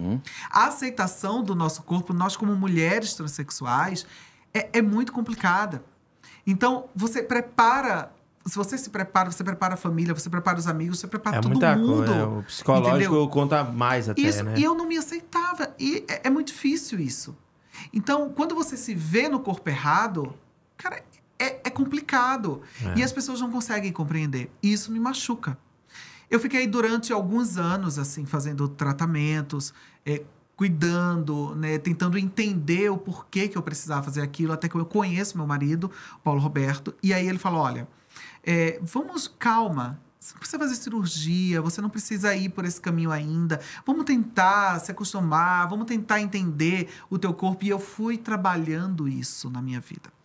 Uhum. A aceitação do nosso corpo, nós como mulheres transexuais, é, é muito complicada. Então, você prepara se você se prepara, você prepara a família, você prepara os amigos, você prepara é todo muita mundo. Coisa, é, o psicológico entendeu? conta mais até, isso, né? E eu não me aceitava. E é, é, muito difícil isso. Então, quando você se vê no corpo errado, cara, é, é complicado. É. E as pessoas não conseguem compreender. E isso me machuca. Eu fiquei durante alguns anos, assim, fazendo tratamentos, é, cuidando, né, tentando entender o porquê que eu precisava fazer aquilo, até que eu conheço meu marido, Paulo Roberto, e aí ele falou, olha, é, vamos, calma, você não precisa fazer cirurgia, você não precisa ir por esse caminho ainda. Vamos tentar se acostumar, vamos tentar entender o teu corpo. E eu fui trabalhando isso na minha vida.